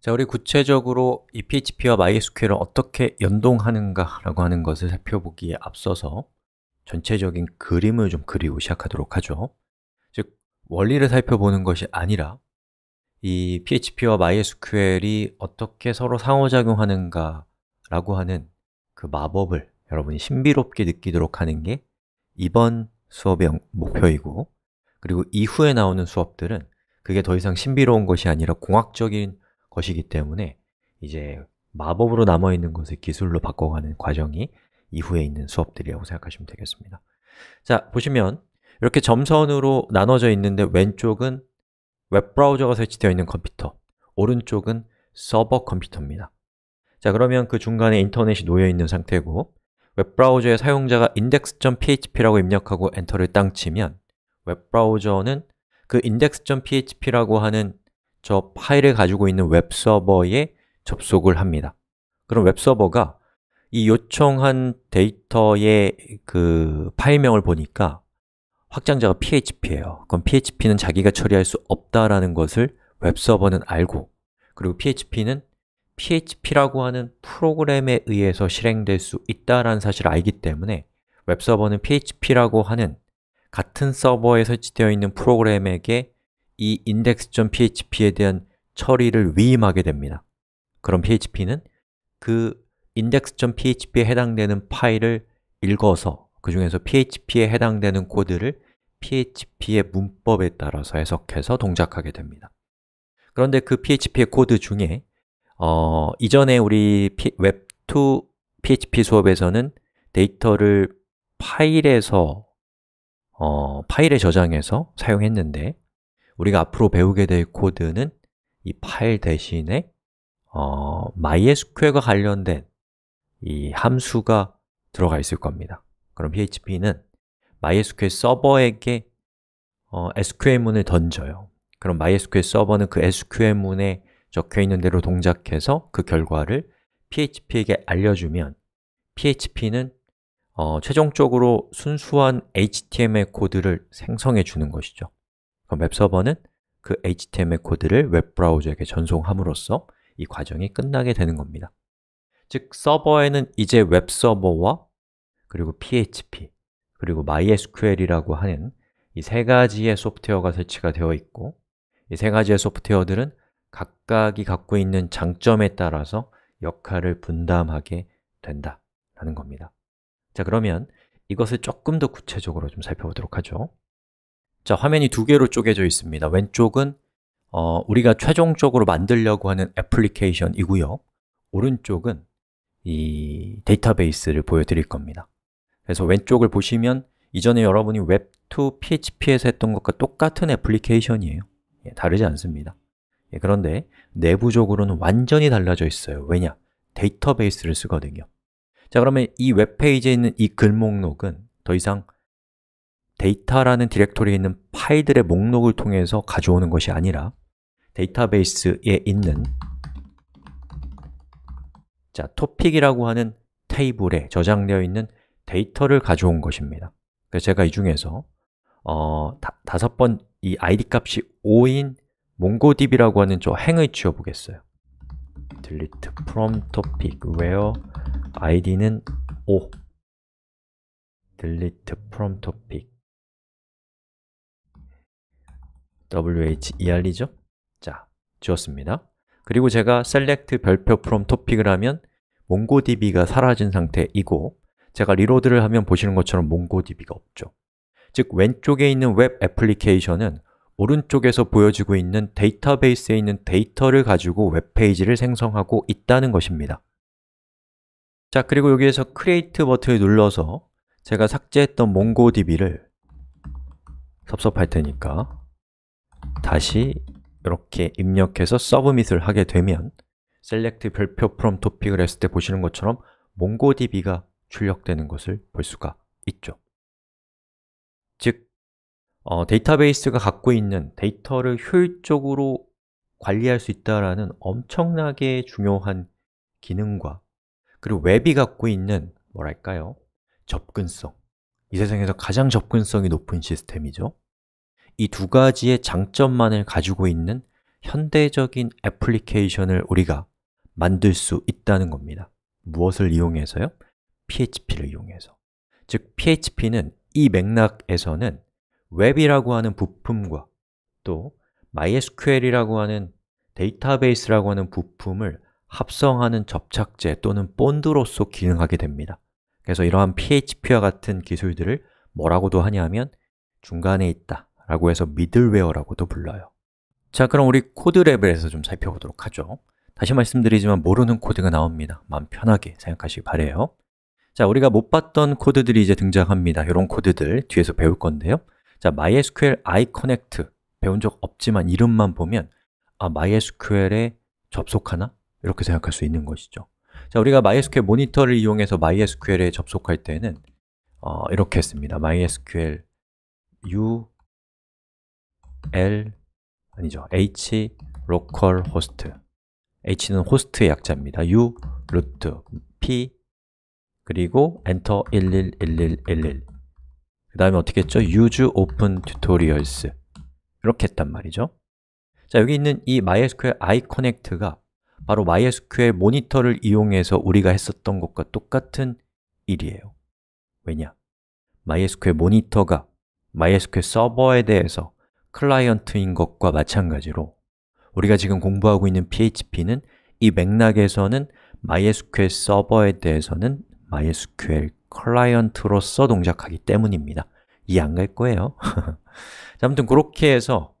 자, 우리 구체적으로 이 PHP와 MySQL을 어떻게 연동하는가 라고 하는 것을 살펴보기에 앞서서 전체적인 그림을 좀 그리고 시작하도록 하죠 즉, 원리를 살펴보는 것이 아니라 이 PHP와 MySQL이 어떻게 서로 상호작용하는가 라고 하는 그 마법을 여러분이 신비롭게 느끼도록 하는 게 이번 수업의 목표이고 그리고 이후에 나오는 수업들은 그게 더 이상 신비로운 것이 아니라 공학적인 것이기 때문에 이제 마법으로 남아있는 것을 기술로 바꿔가는 과정이 이후에 있는 수업들이라고 생각하시면 되겠습니다 자, 보시면 이렇게 점선으로 나눠져 있는데 왼쪽은 웹브라우저가 설치되어 있는 컴퓨터 오른쪽은 서버 컴퓨터입니다 자, 그러면 그 중간에 인터넷이 놓여있는 상태고 웹브라우저의 사용자가 index.php라고 입력하고 엔터를 땅 치면 웹브라우저는 그 index.php라고 하는 저 파일을 가지고 있는 웹서버에 접속을 합니다 그럼 웹서버가 이 요청한 데이터의 그 파일명을 보니까 확장자가 PHP예요 그럼 PHP는 자기가 처리할 수 없다라는 것을 웹서버는 알고 그리고 PHP는 PHP라고 하는 프로그램에 의해서 실행될 수있다는 사실을 알기 때문에 웹서버는 PHP라고 하는 같은 서버에 설치되어 있는 프로그램에게 이 index.php에 대한 처리를 위임하게 됩니다. 그럼 php는 그 index.php에 해당되는 파일을 읽어서 그 중에서 php에 해당되는 코드를 php의 문법에 따라서 해석해서 동작하게 됩니다. 그런데 그 php의 코드 중에 어, 이전에 우리 웹2 php 수업에서는 데이터를 파일에서 어, 파일에 저장해서 사용했는데 우리가 앞으로 배우게 될 코드는 이 파일 대신에 어, MySQL과 관련된 이 함수가 들어가 있을 겁니다 그럼 PHP는 MySQL 서버에게 어, SQL문을 던져요 그럼 MySQL 서버는 그 SQL문에 적혀 있는 대로 동작해서 그 결과를 PHP에게 알려주면 PHP는 어, 최종적으로 순수한 HTML 코드를 생성해 주는 것이죠 그럼 웹서버는 그 HTML 코드를 웹브라우저에게 전송함으로써 이 과정이 끝나게 되는 겁니다 즉, 서버에는 이제 웹서버와 그리고 PHP 그리고 MySQL이라고 하는 이 세 가지의 소프트웨어가 설치가 되어 있고 이 세 가지의 소프트웨어들은 각각이 갖고 있는 장점에 따라서 역할을 분담하게 된다는 겁니다 자, 그러면 이것을 조금 더 구체적으로 좀 살펴보도록 하죠 자, 화면이 두 개로 쪼개져 있습니다. 왼쪽은 어, 우리가 최종적으로 만들려고 하는 애플리케이션이고요. 오른쪽은 이 데이터베이스를 보여드릴 겁니다. 그래서 왼쪽을 보시면 이전에 여러분이 웹2 PHP에서 했던 것과 똑같은 애플리케이션이에요. 예, 다르지 않습니다. 예, 그런데 내부적으로는 완전히 달라져 있어요. 왜냐? 데이터베이스를 쓰거든요. 자, 그러면 이 웹페이지에 있는 이 글목록은 더 이상 데이터라는 디렉토리에 있는 파일들의 목록을 통해서 가져오는 것이 아니라 데이터베이스에 있는 자, 토픽이라고 하는 테이블에 저장되어 있는 데이터를 가져온 것입니다 그래서 제가 이 중에서 어, 다, 다섯 번이 id 값이 5인 몽고DB라고 하는 저 행을 지워보겠어요 delete from topic where id는 5 delete from topic wh 이알이죠? E 자, 지웠습니다. 그리고 제가 select 별표 from topic을 하면 mongodb가 사라진 상태이고 제가 리로드를 하면 보시는 것처럼 mongodb가 없죠. 즉, 왼쪽에 있는 웹 애플리케이션은 오른쪽에서 보여지고 있는 데이터베이스에 있는 데이터를 가지고 웹페이지를 생성하고 있다는 것입니다. 자, 그리고 여기에서 create 버튼을 눌러서 제가 삭제했던 mongodb를 섭섭할 테니까 다시 이렇게 입력해서 서브밋을 하게 되면 셀렉트 별표 from topic을 했을 때 보시는 것처럼 mongodb가 출력되는 것을 볼 수가 있죠 즉, 어, 데이터베이스가 갖고 있는 데이터를 효율적으로 관리할 수 있다는 엄청나게 중요한 기능과 그리고 웹이 갖고 있는 뭐랄까요? 접근성 이 세상에서 가장 접근성이 높은 시스템이죠 이두 가지의 장점만을 가지고 있는 현대적인 애플리케이션을 우리가 만들 수 있다는 겁니다 무엇을 이용해서요? PHP를 이용해서 즉 PHP는 이 맥락에서는 웹이라고 하는 부품과 또 MySQL이라고 하는 데이터베이스라고 하는 부품을 합성하는 접착제 또는 본드로서 기능하게 됩니다 그래서 이러한 PHP와 같은 기술들을 뭐라고도 하냐면 중간에 있다 라고 해서 미들웨어라고도 불러요 자, 그럼 우리 코드 레벨에서 좀 살펴보도록 하죠 다시 말씀드리지만 모르는 코드가 나옵니다 마음 편하게 생각하시기 바래요 자, 우리가 못 봤던 코드들이 이제 등장합니다 이런 코드들 뒤에서 배울 건데요 자, MySQL iConnect 배운 적 없지만 이름만 보면 아, MySQL에 접속하나? 이렇게 생각할 수 있는 것이죠 자, 우리가 MySQL 모니터를 이용해서 MySQL에 접속할 때는 어, 이렇게 했습니다 MySQL u L 아니죠. H 로컬 호스트 H는 호스트의 약자입니다. U 루트 P 그리고 엔터 111111 그 다음에 어떻게 했죠? use open tutorials 이렇게 했단 말이죠 자, 여기 있는 이 MySQL iConnect가 바로 MySQL 모니터를 이용해서 우리가 했었던 것과 똑같은 일이에요 왜냐? MySQL 모니터가 MySQL 서버에 대해서 클라이언트인 것과 마찬가지로 우리가 지금 공부하고 있는 PHP는 이 맥락에서는 MySQL 서버에 대해서는 MySQL 클라이언트로서 동작하기 때문입니다 이해 안 갈 거예요 자, 아무튼 그렇게 해서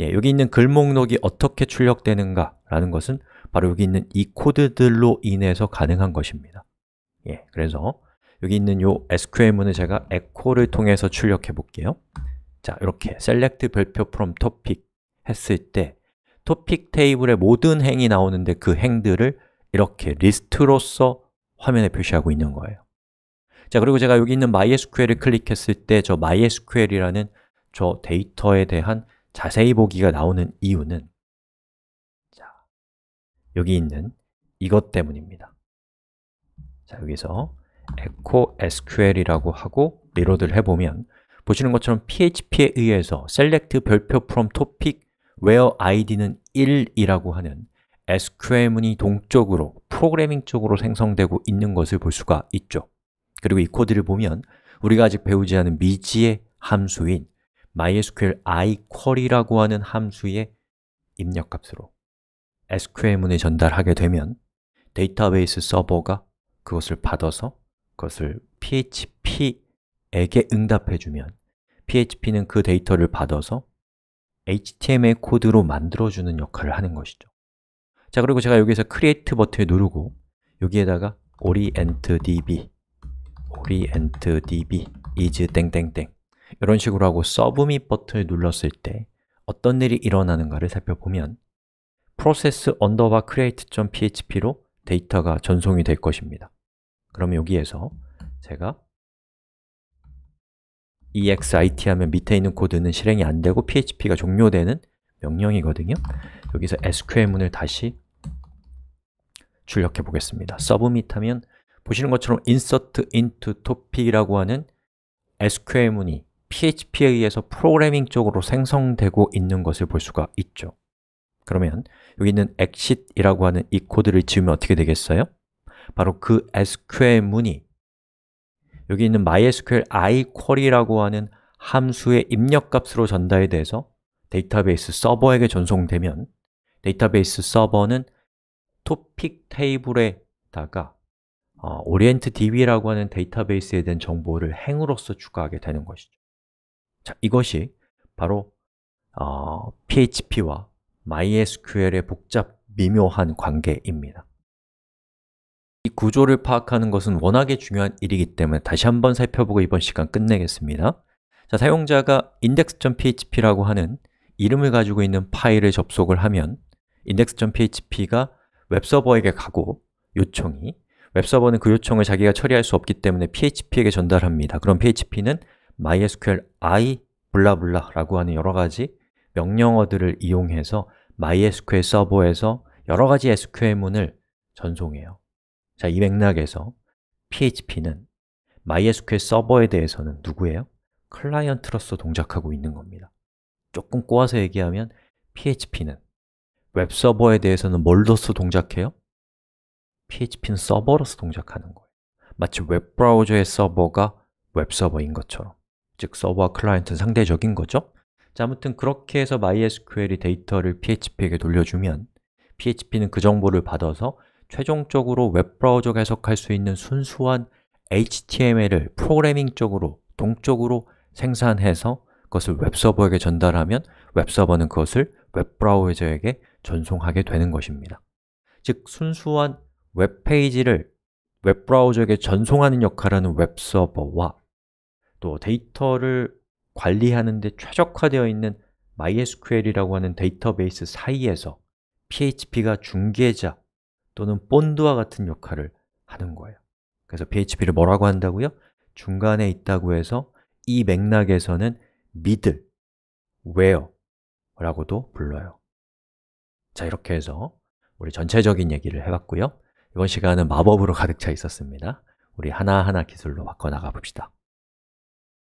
예, 여기 있는 글 목록이 어떻게 출력되는가 라는 것은 바로 여기 있는 이 코드들로 인해서 가능한 것입니다 예, 그래서 여기 있는 이 SQL문을 제가 echo를 통해서 출력해 볼게요 자, 이렇게 셀렉트 별표 프롬 토픽 했을 때 토픽 테이블의 모든 행이 나오는데 그 행들을 이렇게 리스트로서 화면에 표시하고 있는 거예요 자, 그리고 제가 여기 있는 MySQL을 클릭했을 때 저 MySQL이라는 저 데이터에 대한 자세히 보기가 나오는 이유는 자, 여기 있는 이것 때문입니다 자, 여기서 echo sql이라고 하고 리로드를 해보면 보시는 것처럼 php에 의해서 select 별표 from topic where id는 1이라고 하는 SQL문이 동적으로 프로그래밍 쪽으로 생성되고 있는 것을 볼 수가 있죠 그리고 이 코드를 보면 우리가 아직 배우지 않은 미지의 함수인 MySQL iQuery라고 하는 함수의 입력값으로 SQL문에 전달하게 되면 데이터베이스 서버가 그것을 받아서 그것을 PHP 에게 응답해주면 PHP는 그 데이터를 받아서 HTML 코드로 만들어주는 역할을 하는 것이죠 자, 그리고 제가 여기서 Create 버튼을 누르고 여기에다가 orientdb, orientdb is 땡땡땡 이런 식으로 하고 Submit 버튼을 눌렀을 때 어떤 일이 일어나는가를 살펴보면 process underbar create.php로 데이터가 전송이 될 것입니다 그럼 여기에서 제가 exit 하면 밑에 있는 코드는 실행이 안 되고 php가 종료되는 명령이거든요. 여기서 sql문을 다시 출력해 보겠습니다. submit 하면 보시는 것처럼 insert into topic이라고 하는 SQL문이 PHP에 의해서 프로그래밍 쪽으로 생성되고 있는 것을 볼 수가 있죠. 그러면 여기 있는 exit이라고 하는 이 코드를 지우면 어떻게 되겠어요? 바로 그 SQL문이 여기 있는 MySQL iQuery라고 하는 함수의 입력값으로 전달이 돼서 데이터베이스 서버에게 전송되면 데이터베이스 서버는 토픽 테이블에다가 어, orientDB라고 하는 데이터베이스에 대한 정보를 행으로써 추가하게 되는 것이죠 자, 이것이 바로 어, PHP와 MySQL의 복잡 미묘한 관계입니다 이 구조를 파악하는 것은 워낙에 중요한 일이기 때문에 다시 한번 살펴보고 이번 시간 끝내겠습니다 자, 사용자가 index.php라고 하는 이름을 가지고 있는 파일을 접속을 하면 index.php가 웹서버에게 가고 요청이 웹서버는 그 요청을 자기가 처리할 수 없기 때문에 php에게 전달합니다 그럼 php는 mysql i 블라블라라고 하는 여러 가지 명령어들을 이용해서 MySQL 서버에서 여러 가지 SQL문을 전송해요 자, 이 맥락에서 PHP는 MySQL 서버에 대해서는 누구예요? 클라이언트로서 동작하고 있는 겁니다 조금 꼬아서 얘기하면 PHP는 웹서버에 대해서는 뭘로서 동작해요? PHP는 서버로서 동작하는 거예요 마치 웹브라우저의 서버가 웹서버인 것처럼 즉 서버와 클라이언트는 상대적인 거죠 자, 아무튼 그렇게 해서 MySQL이 데이터를 PHP에게 돌려주면 PHP는 그 정보를 받아서 최종적으로 웹브라우저가 해석할 수 있는 순수한 HTML을 프로그래밍적으로, 동적으로 생산해서 그것을 웹서버에게 전달하면 웹서버는 그것을 웹브라우저에게 전송하게 되는 것입니다 즉, 순수한 웹페이지를 웹브라우저에게 전송하는 역할 하는 웹서버와 또 데이터를 관리하는 데 최적화되어 있는 MySQL이라고 하는 데이터베이스 사이에서 PHP가 중개자, 또는 본드와 같은 역할을 하는 거예요 그래서 PHP를 뭐라고 한다고요? 중간에 있다고 해서 이 맥락에서는 middle, w h 라고도 불러요 자, 이렇게 해서 우리 전체적인 얘기를 해봤고요 이번 시간은 마법으로 가득 차 있었습니다 우리 하나하나 기술로 바꿔나가 봅시다